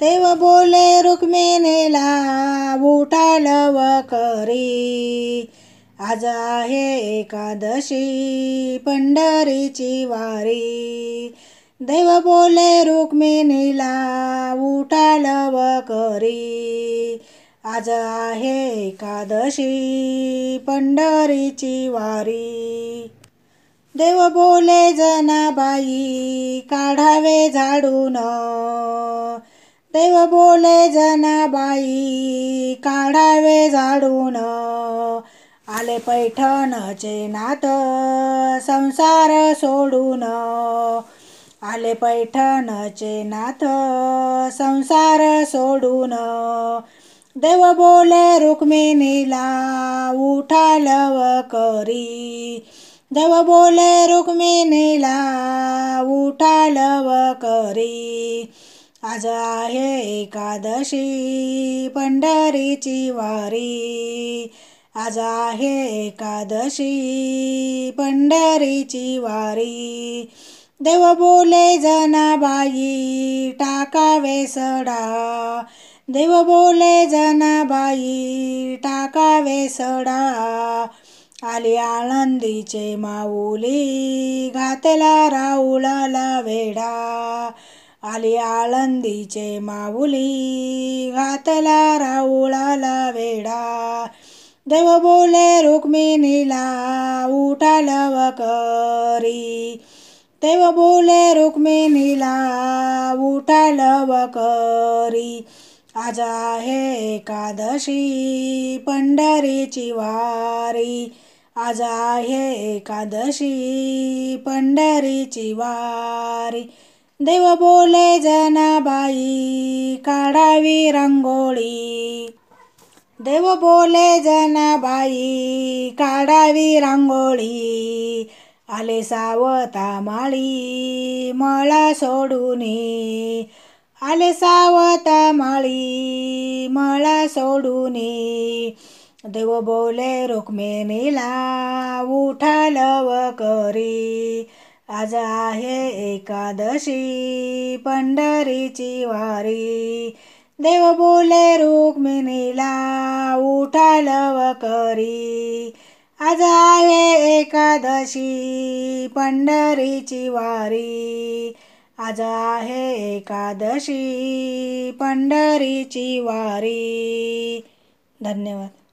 देव बोले रुक्मिणीला उठालव करी आज आहे एकादशी पंढरीची वारी देव बोले रुक्मिणीला उठालव करी आज आहे एकादशी पंढरीची वारी देव बोले जनाबाई काढावे झाडून देव बोले जनाबाई काढावे झाडून आले पैठणचे नात संसार सोडून आले पैठणचे नाथ संसार सोडून देव बोले रुक्मिणीला उठालव करी देव बोले रुक्मिणीला उठालव करी आज आहे एकादशी पंढरीची वारी आज आहे एकादशी पंढरीची वारी देव बोले जनाबाई टाका वेसडा देव बोले जनाबाई टाका वेसडा आली आनंदीचे माऊली घातला राऊळाला वेडा आली आळंदीचे माऊली घातला राऊळाला वेडा देव बोले रुक्मिणीला उठाल वकरी देव बोले रुक्मिणीला उठाल वकरी आज आहे एकादशी पंढरीची वारी आज आहे एकादशी पंढरीची वारी देव बोले जनाबाई काढावी रांगोळी देव बोले जनाबाई काढावी रांगोळी आले सावता माळी मळा सोडून आले सावता माळी मळा सोडून देव बोले रुक्मिणीला उठा लव करी आज आहे एकादशी पंढरीची वारी देव बोले रुक्मिणीला उठाल व करी आज आहे एकादशी पंढरीची वारी आज आहे एकादशी पंढरीची वारी धन्यवाद